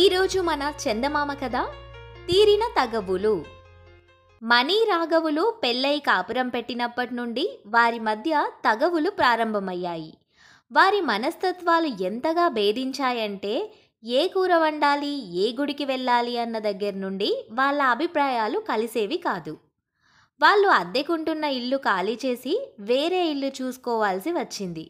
ఈరోజు మన చందమామ కదా తీరిన తగవులు మణి రాఘవులు పెళ్ళై కాపురం పెట్టినప్పటి నుండి వారి మధ్య తగవులు ప్రారంభమయ్యాయి వారి మనస్తత్వాలు ఎంతగా భేదించాయంటే ఏ కూర వండాలి ఏ గుడికి వెళ్ళాలి అన్న దగ్గర నుండి వాళ్ళ అభిప్రాయాలు కలిసేవి కాదు వాళ్ళు అద్దెకుంటున్న ఇల్లు ఖాళీ చేసి వేరే ఇల్లు చూసుకోవాల్సి వచ్చింది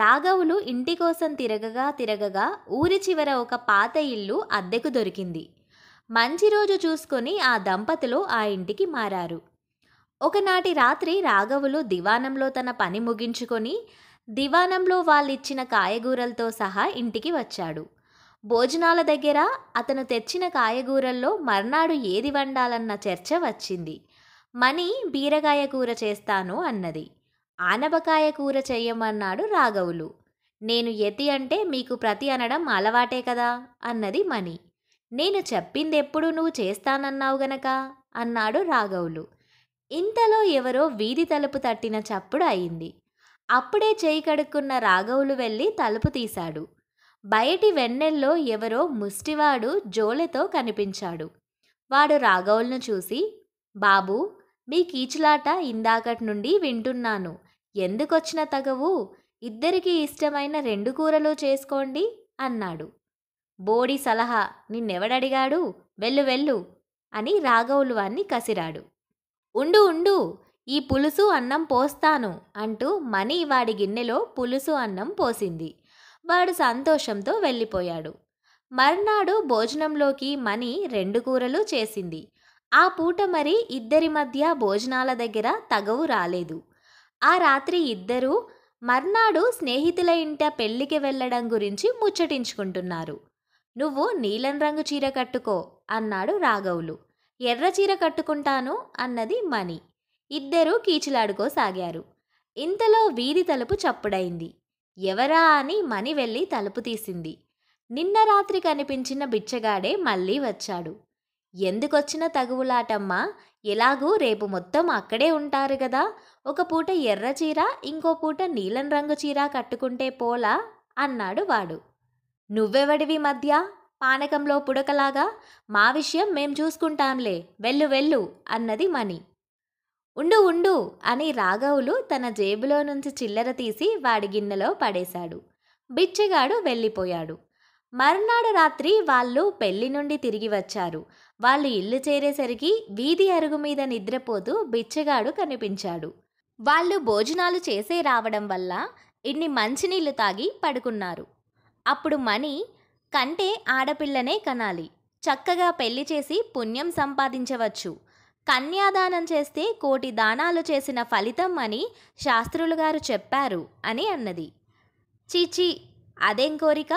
రాఘవులు ఇంటి కోసం తిరగగా తిరగగా ఊరి చివర ఒక పాత ఇల్లు అద్దెకు దొరికింది మంచి రోజు చూసుకొని ఆ దంపతులు ఆ ఇంటికి మారారు ఒకనాటి రాత్రి రాఘవులు దివానంలో తన పని ముగించుకొని దివానంలో వాళ్ళిచ్చిన కాయగూరలతో సహా ఇంటికి వచ్చాడు భోజనాల దగ్గర అతను తెచ్చిన కాయగూరల్లో మర్నాడు ఏది వండాలన్న చర్చ వచ్చింది మణి బీరకాయ కూర చేస్తాను అన్నది ఆనబకాయ కూర చెయ్యమన్నాడు రాఘవులు నేను ఎతి అంటే మీకు ప్రతి అనడం అలవాటే కదా అన్నది మణి నేను చెప్పిందెప్పుడు నువ్వు చేస్తానన్నావు గనక అన్నాడు రాఘవులు ఇంతలో ఎవరో వీధి తలుపు తట్టిన చప్పుడు అయింది అప్పుడే చేయి కడుక్కున్న రాఘవులు వెళ్ళి తలుపు తీశాడు బయటి వెన్నెల్లో ఎవరో ముష్టివాడు జోలెతో కనిపించాడు వాడు రాఘవులను చూసి బాబూ మీ కీచులాట ఇందాకటి నుండి వింటున్నాను ఎందుకొచ్చిన తగవు ఇద్దరికీ ఇష్టమైన రెండు కూరలు చేసుకోండి అన్నాడు బోడి సలహా నిన్నెవడడిగాడు వెళ్ళు వెళ్ళు అని రాఘవులు వాణ్ణి కసిరాడు ఉండు ఉండు ఈ పులుసు అన్నం పోస్తాను అంటూ మణి వాడి గిన్నెలో పులుసు అన్నం పోసింది వాడు సంతోషంతో వెళ్ళిపోయాడు మర్నాడు భోజనంలోకి మణి రెండు కూరలు చేసింది ఆ పూట మరి ఇద్దరి మధ్య భోజనాల దగ్గర తగవు రాలేదు ఆ రాత్రి ఇద్దరూ మర్నాడు స్నేహితుల ఇంట పెళ్లికి వెళ్ళడం గురించి ముచ్చటించుకుంటున్నారు నువ్వు నీలం రంగు చీర కట్టుకో అన్నాడు రాఘవులు ఎర్ర చీర కట్టుకుంటాను అన్నది మణి ఇద్దరూ కీచులాడుకోసాగారు ఇంతలో వీధి తలుపు చప్పుడైంది ఎవరా అని మణి వెళ్ళి తలుపు తీసింది నిన్న రాత్రి కనిపించిన బిచ్చగాడే మళ్ళీ వచ్చాడు ఎందుకొచ్చిన తగువులాటమ్మా ఎలాగూ రేపు మొత్తం అక్కడే ఉంటారు కదా ఒక పూట ఎర్ర చీర ఇంకో పూట నీలం రంగు చీర కట్టుకుంటే పోలా అన్నాడు వాడు నువ్వెవడివి మధ్య పానకంలో పుడకలాగా మా విషయం మేం చూసుకుంటాంలే వెళ్ళు వెళ్ళు అన్నది మణి ఉండు ఉండు అని రాఘవులు తన జేబులో నుంచి చిల్లర తీసి వాడి గిన్నెలో పడేశాడు బిచ్చగాడు వెళ్ళిపోయాడు మర్నాడు రాత్రి వాళ్ళు పెళ్లి నుండి తిరిగి వచ్చారు వాళ్ళు ఇల్లు చేరేసరికి వీధి అరుగు మీద నిద్రపోతూ బిచ్చగాడు కనిపించాడు వాళ్ళు భోజనాలు చేసే రావడం వల్ల ఇన్ని మంచినీళ్లు తాగి పడుకున్నారు అప్పుడు మణి కంటే ఆడపిల్లనే కనాలి చక్కగా పెళ్లి చేసి పుణ్యం సంపాదించవచ్చు కన్యాదానం చేస్తే కోటి దానాలు చేసిన ఫలితం అని శాస్త్రులు గారు చెప్పారు అని అన్నది చీచీ అదేం కోరిక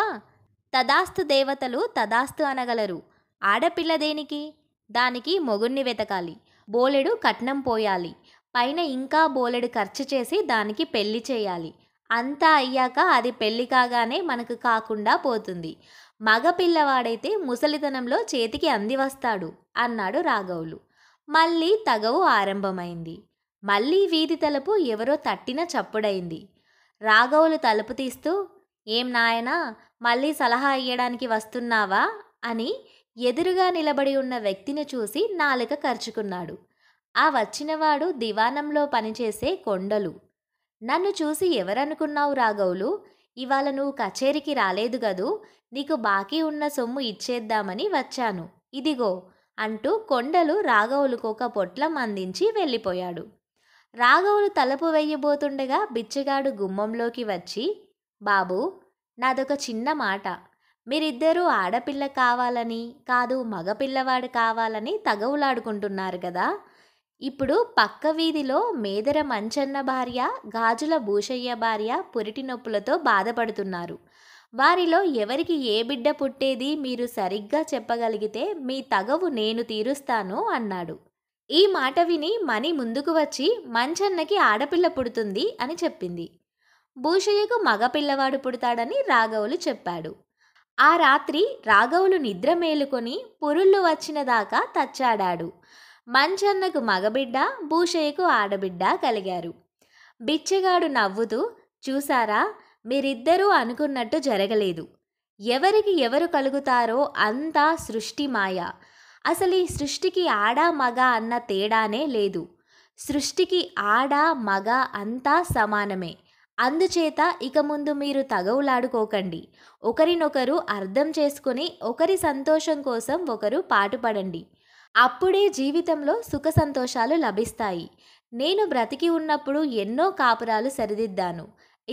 తదాస్తు దేవతలు తదాస్తు అనగలరు ఆడపిల్ల దేనికి దానికి మొగుణ్ణి వెతకాలి బోలెడు కట్నం పోయాలి పైన ఇంకా బోలెడు ఖర్చు చేసి దానికి పెళ్లి చేయాలి అంతా అయ్యాక అది పెళ్లి కాగానే మనకు కాకుండా పోతుంది మగపిల్లవాడైతే ముసలితనంలో చేతికి అంది వస్తాడు అన్నాడు రాఘవులు మళ్ళీ తగవు ఆరంభమైంది మళ్ళీ వీధి తలుపు ఎవరో తట్టిన చప్పుడైంది రాఘవులు తలుపు తీస్తూ ఏం నాయనా మళ్ళీ సలహా ఇయ్యడానికి వస్తున్నావా అని ఎదురుగా నిలబడి ఉన్న వ్యక్తిని చూసి నాలుక ఖర్చుకున్నాడు ఆ వచ్చినవాడు దివానంలో పనిచేసే కొండలు నన్ను చూసి ఎవరనుకున్నావు రాఘవులు ఇవాళ నువ్వు కచేరికి రాలేదు గదు నీకు బాకీ ఉన్న సొమ్ము ఇచ్చేద్దామని వచ్చాను ఇదిగో అంటూ కొండలు రాఘవులకు ఒక పొట్లం అందించి వెళ్ళిపోయాడు రాఘవులు తలుపు వెయ్యబోతుండగా బిచ్చగాడు గుమ్మంలోకి వచ్చి బాబు నాదొక చిన్న మాట మీరిద్దరూ ఆడపిల్ల కావాలని కాదు మగపిల్లవాడు కావాలని తగవులాడుకుంటున్నారు కదా ఇప్పుడు పక్క వీధిలో మేదర మంచన్న భార్య గాజుల భూషయ్య భార్య పురిటి నొప్పులతో బాధపడుతున్నారు వారిలో ఎవరికి ఏ బిడ్డ పుట్టేది మీరు సరిగ్గా చెప్పగలిగితే మీ తగవు నేను తీరుస్తాను అన్నాడు ఈ మాట విని మణి ముందుకు వచ్చి మంచన్నకి ఆడపిల్ల పుడుతుంది అని చెప్పింది భూషయ్యకు మగపిల్లవాడు పుడతాడని రాఘవులు చెప్పాడు ఆ రాత్రి రాఘవులు నిద్ర మేలుకొని పురుళ్ళు వచ్చినదాకా తచ్చాడాడు మంచన్నకు మగబిడ్డ భూషయ్యకు ఆడబిడ్డ కలిగారు బిచ్చగాడు నవ్వుతూ చూసారా మీరిద్దరూ అనుకున్నట్టు జరగలేదు ఎవరికి ఎవరు కలుగుతారో అంతా సృష్టి మాయ అసలు ఈ సృష్టికి ఆడా మగ అన్న తేడానే లేదు సృష్టికి ఆడ మగ అంతా సమానమే అందుచేత ఇక ముందు మీరు తగవులాడుకోకండి ఒకరినొకరు అర్థం చేసుకుని ఒకరి సంతోషం కోసం ఒకరు పాటుపడండి అప్పుడే జీవితంలో సుఖ సంతోషాలు లభిస్తాయి నేను బ్రతికి ఉన్నప్పుడు ఎన్నో కాపురాలు సరిదిద్దాను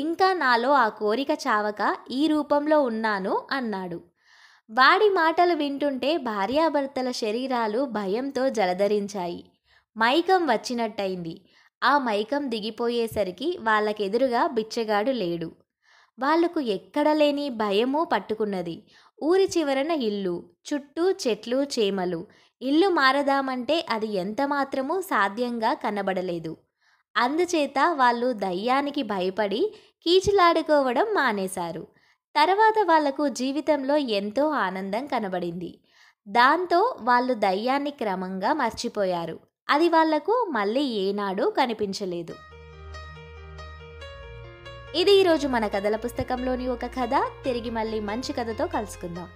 ఇంకా నాలో ఆ కోరిక చావక ఈ రూపంలో ఉన్నాను అన్నాడు వాడి మాటలు వింటుంటే భార్యాభర్తల శరీరాలు భయంతో జలధరించాయి మైకం వచ్చినట్టయింది ఆ మైకం దిగిపోయేసరికి వాళ్ళకెదురుగా బిచ్చగాడు లేడు వాళ్లకు లేని భయము పట్టుకున్నది ఊరి చివరన ఇల్లు చుట్టూ చెట్లు చేమలు ఇల్లు మారదామంటే అది ఎంతమాత్రమూ సాధ్యంగా కనబడలేదు అందుచేత వాళ్ళు దయ్యానికి భయపడి కీచులాడుకోవడం మానేశారు తర్వాత వాళ్లకు జీవితంలో ఎంతో ఆనందం కనబడింది దాంతో వాళ్ళు దయ్యాన్ని క్రమంగా మర్చిపోయారు అది వాళ్లకు మళ్ళీ ఏనాడూ కనిపించలేదు ఇది ఈరోజు మన కథల పుస్తకంలోని ఒక కథ తిరిగి మళ్ళీ మంచి కథతో కలుసుకుందాం